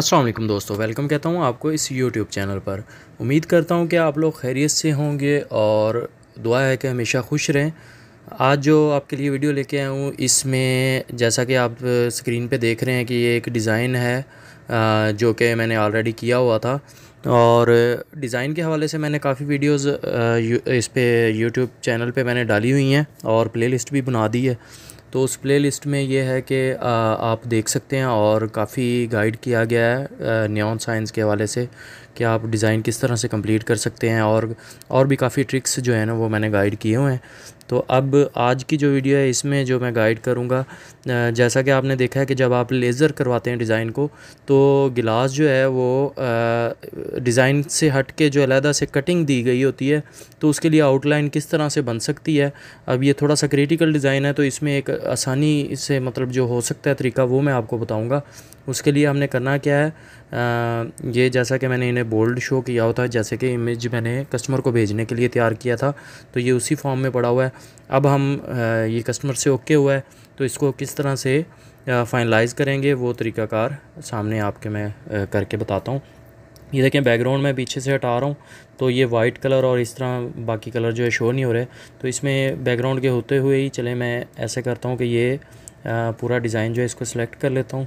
असलम दोस्तों वेलकम कहता हूँ आपको इस यूट्यूब चैनल पर उम्मीद करता हूँ कि आप लोग खैरियत से होंगे और दुआ है कि हमेशा खुश रहें आज जो आपके लिए वीडियो लेके आया हूँ इसमें जैसा कि आप स्क्रीन पे देख रहे हैं कि ये एक डिज़ाइन है जो कि मैंने ऑलरेडी किया हुआ था और डिज़ाइन के हवाले से मैंने काफ़ी वीडियोस इस पर यूट्यूब चैनल पे मैंने डाली हुई हैं और प्लेलिस्ट भी बना दी है तो उस प्लेलिस्ट में ये है कि आप देख सकते हैं और काफ़ी गाइड किया गया है न्योन साइंस के हवाले से कि आप डिज़ाइन किस तरह से कंप्लीट कर सकते हैं और और भी काफ़ी ट्रिक्स जो है ना वो मैंने गाइड किए हुए हैं तो अब आज की जो वीडियो है इसमें जो मैं गाइड करूँगा जैसा कि आपने देखा है कि जब आप लेज़र करवाते हैं डिज़ाइन को तो गिलास जो है वो डिज़ाइन से हट के जो अलहदा से कटिंग दी गई होती है तो उसके लिए आउटलाइन किस तरह से बन सकती है अब ये थोड़ा सा क्रिटिकल डिज़ाइन है तो इसमें एक आसानी से मतलब जो हो सकता है तरीका वो मैं आपको बताऊँगा उसके लिए हमने करना क्या है आ, ये जैसा कि मैंने इन्हें बोल्ड शो किया होता है जैसे कि इमेज मैंने कस्टमर को भेजने के लिए तैयार किया था तो ये उसी फॉर्म में पड़ा हुआ है अब हम आ, ये कस्टमर से ओके हुआ है तो इसको किस तरह से फाइनलाइज़ करेंगे वो तरीकाकार सामने आपके मैं आ, करके बताता हूँ ये देखें बैकग्राउंड में पीछे से हटा रहा हूँ तो ये वाइट कलर और इस तरह बाकी कलर जो है शो नहीं हो रहे तो इसमें बैकग्राउंड के होते हुए ही चले मैं ऐसे करता हूँ कि ये पूरा डिज़ाइन जो है इसको सेलेक्ट कर लेता हूँ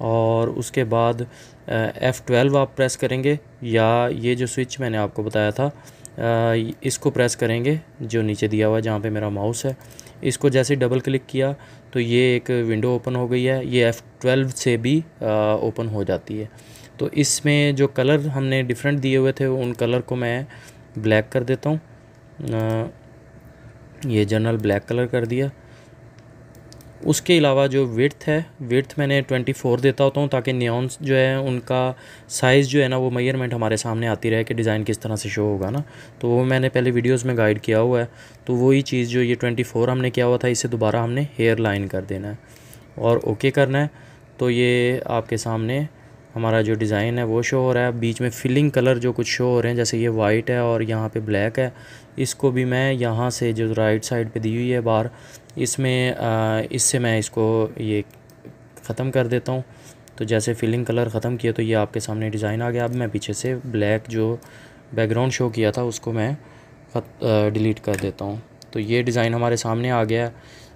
और उसके बाद एफ़ ट्वेल्व आप प्रेस करेंगे या ये जो स्विच मैंने आपको बताया था इसको प्रेस करेंगे जो नीचे दिया हुआ है जहाँ पे मेरा माउस है इसको जैसे डबल क्लिक किया तो ये एक विंडो ओपन हो गई है ये एफ़ ट्वेल्व से भी ओपन हो जाती है तो इसमें जो कलर हमने डिफरेंट दिए हुए थे उन कलर को मैं ब्लैक कर देता हूँ ये जनरल ब्लैक कलर कर दिया उसके अलावा जो विर्थ है विर्थ मैंने 24 देता होता हूँ ताकि न्योन्स जो है उनका साइज़ जो है ना वो मेयरमेंट हमारे सामने आती रहे कि डिज़ाइन किस तरह से शो होगा ना तो वो मैंने पहले वीडियोस में गाइड किया हुआ है तो वही चीज़ जो ये 24 हमने किया हुआ था इसे दोबारा हमने हेयर लाइन कर देना है और ओके करना है तो ये आपके सामने हमारा जो डिज़ाइन है वो शो हो रहा है बीच में फिलिंग कलर जो कुछ शो हो रहे हैं जैसे ये वाइट है और यहाँ पे ब्लैक है इसको भी मैं यहाँ से जो राइट साइड पे दी हुई है बार इसमें इससे मैं इसको ये ख़त्म कर देता हूँ तो जैसे फिलिंग कलर ख़त्म किया तो ये आपके सामने डिज़ाइन आ गया अब मैं पीछे से ब्लैक जो बैकग्राउंड शो किया था उसको मैं डिलीट कर देता हूँ तो ये डिज़ाइन हमारे सामने आ गया है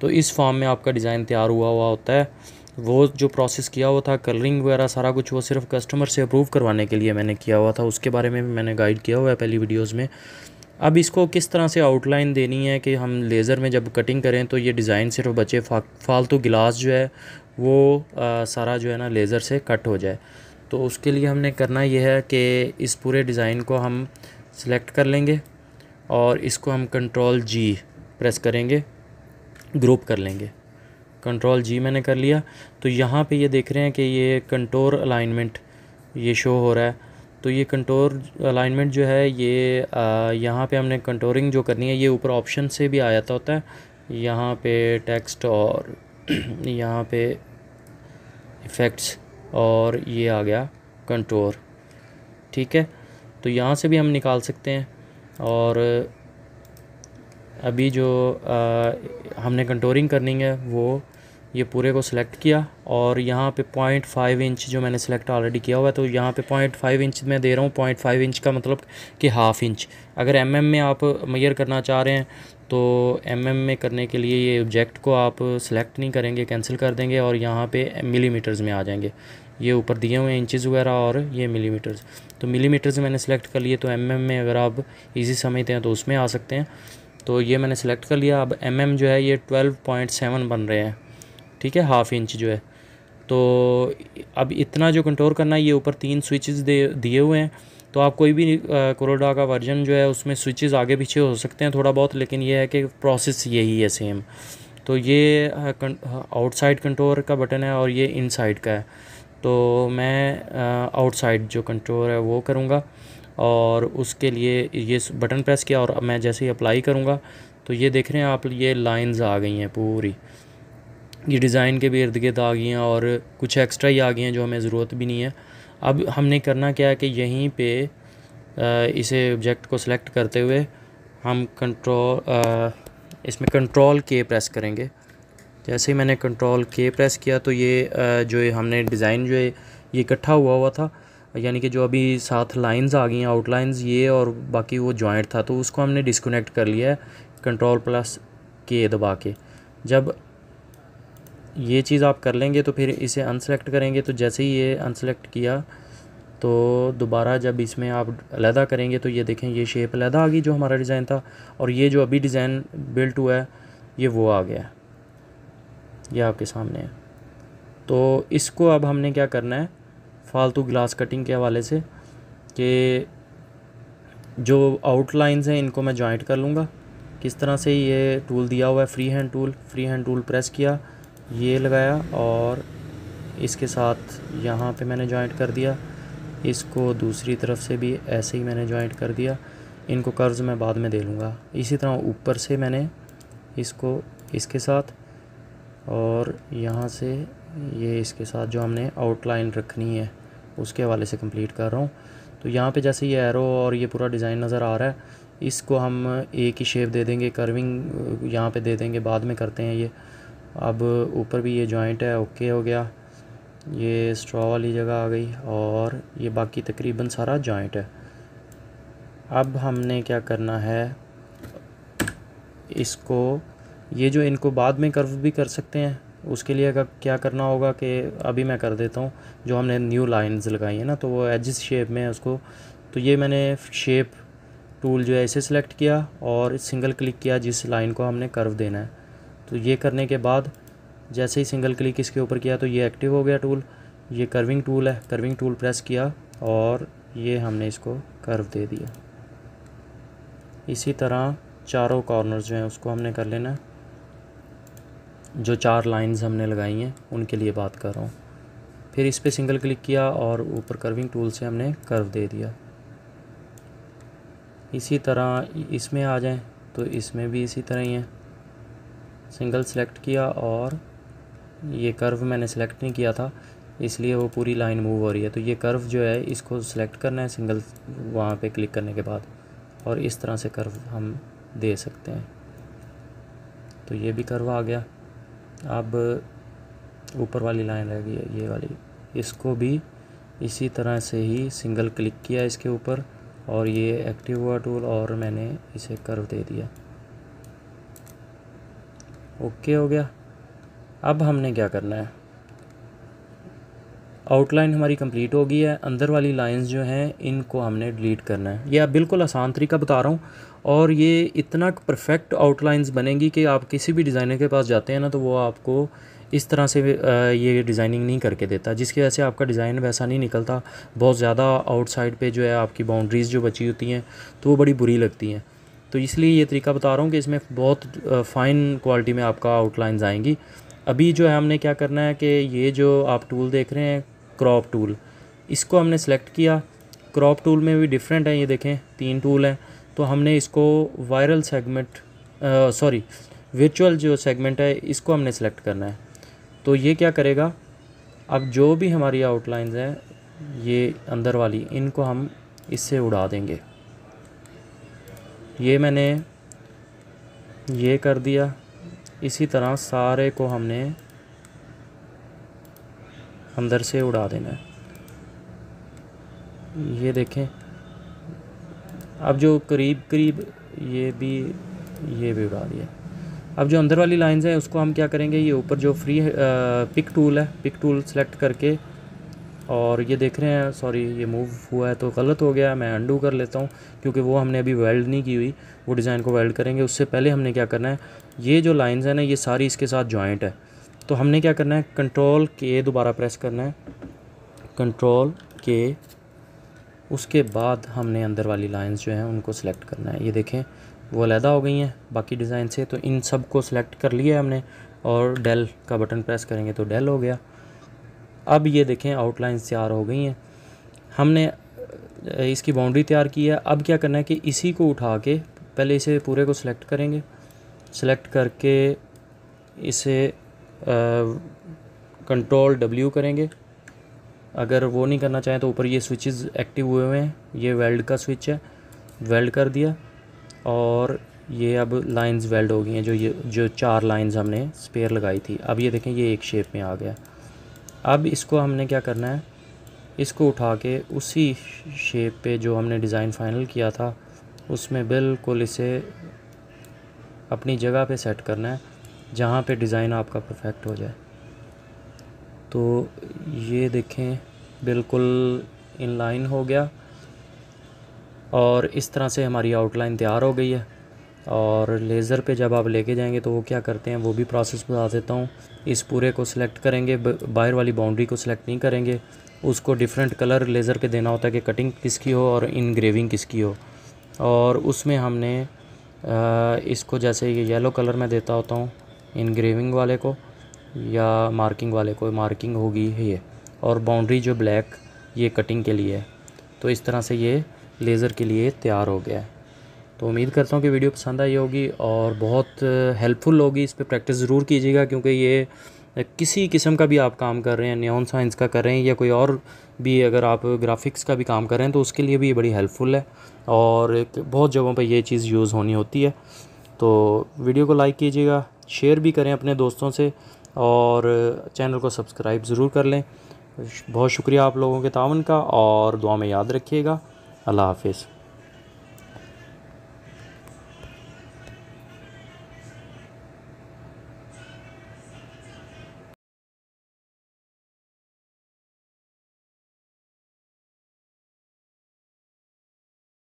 तो इस फॉर्म में आपका डिज़ाइन तैयार हुआ हुआ होता है वो जो प्रोसेस किया हुआ था कलरिंग वगैरह सारा कुछ वो सिर्फ कस्टमर से अप्रूव करवाने के लिए मैंने किया हुआ था उसके बारे में भी मैंने गाइड किया हुआ है पहली वीडियोज़ में अब इसको किस तरह से आउटलाइन देनी है कि हम लेज़र में जब कटिंग करें तो ये डिज़ाइन सिर्फ बचे फा, फालतू गिलास जो है वो आ, सारा जो है ना लेज़र से कट हो जाए तो उसके लिए हमने करना यह है कि इस पूरे डिज़ाइन को हम सिलेक्ट कर लेंगे और इसको हम कंट्रोल जी प्रेस करेंगे ग्रुप कर लेंगे कंट्रोल जी मैंने कर लिया तो यहाँ पे ये देख रहे हैं कि ये कंटोर अलाइनमेंट ये शो हो रहा है तो ये कंटोर अलाइनमेंट जो है ये यहाँ पे हमने कंटोरिंग जो करनी है ये ऊपर ऑप्शन से भी आया था होता है यहाँ पे टेक्स्ट और यहाँ पे इफ़ेक्ट्स और ये आ गया कंटोर ठीक है तो यहाँ से भी हम निकाल सकते हैं और अभी जो आ, हमने कंटोरिंग करनी है वो ये पूरे को सिलेक्ट किया और यहाँ पे पॉइंट फाइव इंच जो मैंने सेलेक्ट ऑलरेडी किया हुआ है तो यहाँ पे पॉइंट फाइव इंच मैं दे रहा हूँ पॉइंट फाइव इंच का मतलब कि हाफ़ इंच अगर एम mm में आप मैयर करना चाह रहे हैं तो एम mm में करने के लिए ये ऑब्जेक्ट को आप सेलेक्ट नहीं करेंगे कैंसिल कर देंगे और यहाँ पे मिलीमीटर्स में आ जाएंगे ये ऊपर दिए हुए इंचज़ वगैरह और ये मिली तो मिली मैंने सेलेक्ट कर लिए तो एम mm में अगर आप ईजी समझते हैं तो उसमें आ सकते हैं तो ये मैंने सेलेक्ट कर लिया अब एम mm जो है ये ट्वेल्व पॉइंट सेवन बन रहे हैं ठीक है हाफ़ इंच जो है तो अब इतना जो कंट्रोल करना है ये ऊपर तीन स्विचेस दे दिए हुए हैं तो आप कोई भी कोरोडा का वर्जन जो है उसमें स्विचेस आगे पीछे हो सकते हैं थोड़ा बहुत लेकिन ये है कि प्रोसेस यही है सेम तो ये आउटसाइड कंट्रोल का बटन है और ये इनसाइड का है तो मैं आउटसाइड जो कंट्रोल है वो करूँगा और उसके लिए ये बटन प्रेस किया और मैं जैसे ही अप्लाई करूँगा तो ये देख रहे हैं आप ये लाइंस आ गई हैं पूरी ये डिज़ाइन के भी इर्द गिर्द आ गई हैं और कुछ एक्स्ट्रा ही आ गई हैं जो हमें ज़रूरत भी नहीं है अब हमने करना क्या है कि यहीं पे इसे ऑब्जेक्ट को सिलेक्ट करते हुए हम कंट्रोल इसमें कंट्रोल के प्रेस करेंगे जैसे ही मैंने कंट्रोल के प्रेस किया तो ये जो हमने डिज़ाइन जो है ये इकट्ठा हुआ हुआ था यानी कि जो अभी साथ लाइंस आ गई हैं आउटलाइंस ये और बाकी वो जॉइंट था तो उसको हमने डिस्कनेक्ट कर लिया है कंट्रोल प्लस के दबा के जब ये चीज़ आप कर लेंगे तो फिर इसे अनसेलेक्ट करेंगे तो जैसे ही ये अनसेलेक्ट किया तो दोबारा जब इसमें आप अलहदा करेंगे तो ये देखें ये शेप अलहदा आ गई जो हमारा डिज़ाइन था और ये जो अभी डिज़ाइन बिल्ट हुआ है ये वो आ गया ये आपके सामने है तो इसको अब हमने क्या करना है फालतू ग्लास कटिंग के हवाले से कि जो आउटलाइंस हैं इनको मैं जॉइंट कर लूँगा किस तरह से ये टूल दिया हुआ है free hand tool free hand tool press किया ये लगाया और इसके साथ यहाँ पे मैंने जॉइंट कर दिया इसको दूसरी तरफ से भी ऐसे ही मैंने जॉइंट कर दिया इनको कर्ज मैं बाद में दे लूँगा इसी तरह ऊपर से मैंने इसको इसके साथ और यहाँ से ये इसके साथ जो हमने आउटलाइन रखनी है उसके हवाले से कम्प्लीट कर रहा हूँ तो यहाँ पर जैसे ये एरो और ये पूरा डिज़ाइन नज़र आ रहा है इसको हम एक ही शेप दे देंगे कर्विंग यहाँ पे दे देंगे बाद में करते हैं ये अब ऊपर भी ये जॉइंट है ओके हो गया ये स्ट्रॉ वाली जगह आ गई और ये बाकी तकरीबन सारा जॉइंट है अब हमने क्या करना है इसको ये जो इनको बाद में कर्व भी कर सकते हैं उसके लिए अगर क्या करना होगा कि अभी मैं कर देता हूँ जो हमने न्यू लाइंस लगाई है ना तो वो एजिस शेप में है उसको तो ये मैंने शेप टूल जो है इसे सिलेक्ट किया और सिंगल क्लिक किया जिस लाइन को हमने कर्व देना है तो ये करने के बाद जैसे ही सिंगल क्लिक इसके ऊपर किया तो ये एक्टिव हो गया टूल ये कर्विंग टूल है कर्विंग टूल प्रेस किया और ये हमने इसको कर्व दे दिया इसी तरह चारों कॉर्नर जो हैं उसको हमने कर लेना है जो चार लाइंस हमने लगाई हैं उनके लिए बात कर रहा हूँ फिर इस पर सिंगल क्लिक किया और ऊपर कर्विंग टूल से हमने कर्व दे दिया इसी तरह इसमें आ जाएं तो इसमें भी इसी तरह ही है सिंगल सेलेक्ट किया और ये कर्व मैंने सेलेक्ट नहीं किया था इसलिए वो पूरी लाइन मूव हो रही है तो ये कर्व जो है इसको सेलेक्ट करना है सिंगल वहाँ पे क्लिक करने के बाद और इस तरह से कर्व हम दे सकते हैं तो ये भी कर्व आ गया अब ऊपर वाली लाइन रह गई ये वाली इसको भी इसी तरह से ही सिंगल क्लिक किया इसके ऊपर और ये एक्टिव हुआ टूल और मैंने इसे कर्व दे दिया ओके हो गया अब हमने क्या करना है आउटलाइन हमारी कंप्लीट हो गई है अंदर वाली लाइंस जो हैं इनको हमने डिलीट करना है यह बिल्कुल आसान तरीका बता रहा हूँ और ये इतना परफेक्ट आउटलाइंस बनेंगी कि आप किसी भी डिज़ाइनर के पास जाते हैं ना तो वो आपको इस तरह से ये डिज़ाइनिंग नहीं करके देता जिसकी वजह से आपका डिज़ाइन वैसा नहीं निकलता बहुत ज़्यादा आउटसाइड पे जो है आपकी बाउंड्रीज़ जो बची होती हैं तो वो बड़ी बुरी लगती हैं तो इसलिए ये तरीका बता रहा हूँ कि इसमें बहुत फ़ाइन क्वालिटी में आपका आउटलाइंस आएंगी अभी जो है हमने क्या करना है कि ये जो आप टूल देख रहे हैं क्रॉप टूल इसको हमने सेलेक्ट किया क्रॉप टूल में भी डिफरेंट है ये देखें तीन टूल हैं तो हमने इसको वायरल सेगमेंट सॉरी वर्चुअल जो सेगमेंट है इसको हमने सेलेक्ट करना है तो ये क्या करेगा अब जो भी हमारी आउटलाइंस हैं ये अंदर वाली इनको हम इससे उड़ा देंगे ये मैंने ये कर दिया इसी तरह सारे को हमने अंदर से उड़ा देना है ये देखें अब जो करीब करीब ये भी ये भी उड़ा दिया अब जो अंदर वाली लाइंस हैं उसको हम क्या करेंगे ये ऊपर जो फ्री आ, पिक टूल है पिक टूल सेलेक्ट करके और ये देख रहे हैं सॉरी ये मूव हुआ है तो गलत हो गया मैं अंडू कर लेता हूँ क्योंकि वो हमने अभी वेल्ड नहीं की हुई वो डिज़ाइन को वेल्ड करेंगे उससे पहले हमने क्या करना है ये जो लाइंस है ना ये सारी इसके साथ जॉइंट है तो हमने क्या करना है कंट्रोल के दोबारा प्रेस करना है कंट्रोल के उसके बाद हमने अंदर वाली लाइंस जो हैं उनको सिलेक्ट करना है ये देखें वो अलहदा हो गई हैं बाकी डिज़ाइन से तो इन सब को सिलेक्ट कर लिया है हमने और डेल का बटन प्रेस करेंगे तो डेल हो गया अब ये देखें आउटलाइंस तैयार हो गई हैं हमने इसकी बाउंड्री तैयार की है अब क्या करना है कि इसी को उठा के पहले इसे पूरे को सिलेक्ट करेंगे सिलेक्ट करके इसे कंट्रोल डब्ल्यू करेंगे अगर वो नहीं करना चाहें तो ऊपर ये स्विचेस एक्टिव हुए हुए हैं ये वेल्ड का स्विच है वेल्ड कर दिया और ये अब लाइंस वेल्ड हो गई हैं जो ये जो चार लाइंस हमने स्पेयर लगाई थी अब ये देखें ये एक शेप में आ गया अब इसको हमने क्या करना है इसको उठा के उसी शेप पे जो हमने डिज़ाइन फाइनल किया था उसमें बिल्कुल इसे अपनी जगह पे सेट करना है जहाँ पे डिज़ाइन आपका परफेक्ट हो जाए तो ये देखें बिल्कुल इन लाइन हो गया और इस तरह से हमारी आउटलाइन तैयार हो गई है और लेज़र पे जब आप लेके जाएंगे तो वो क्या करते हैं वो भी प्रोसेस बता देता हूँ इस पूरे को सिलेक्ट करेंगे बाहर वाली बाउंड्री को सिलेक्ट नहीं करेंगे उसको डिफरेंट कलर लेज़र पे देना होता है कि कटिंग किसकी हो और इनग्रेविंग किसकी हो और उसमें हमने इसको जैसे ये येलो कलर में देता होता हूँ इनग्रेविंग वाले को या मार्किंग वाले को मार्किंग होगी ये और बाउंड्री जो ब्लैक ये कटिंग के लिए है तो इस तरह से ये लेज़र के लिए तैयार हो गया है तो उम्मीद करता हूँ कि वीडियो पसंद आई होगी और बहुत हेल्पफुल होगी इस पर प्रैक्टिस ज़रूर कीजिएगा क्योंकि ये किसी किस्म का भी आप काम कर रहे हैं न्योन साइंस का कर रहे हैं या कोई और भी अगर आप ग्राफिक्स का भी काम कर रहे हैं तो उसके लिए भी ये बड़ी हेल्पफुल है और बहुत जगहों पर ये चीज़ यूज़ होनी होती है तो वीडियो को लाइक कीजिएगा शेयर भी करें अपने दोस्तों से और चैनल को सब्सक्राइब ज़रूर कर लें बहुत शुक्रिया आप लोगों के तावन का और दुआ में याद रखिएगा अल्लाह हाफिज़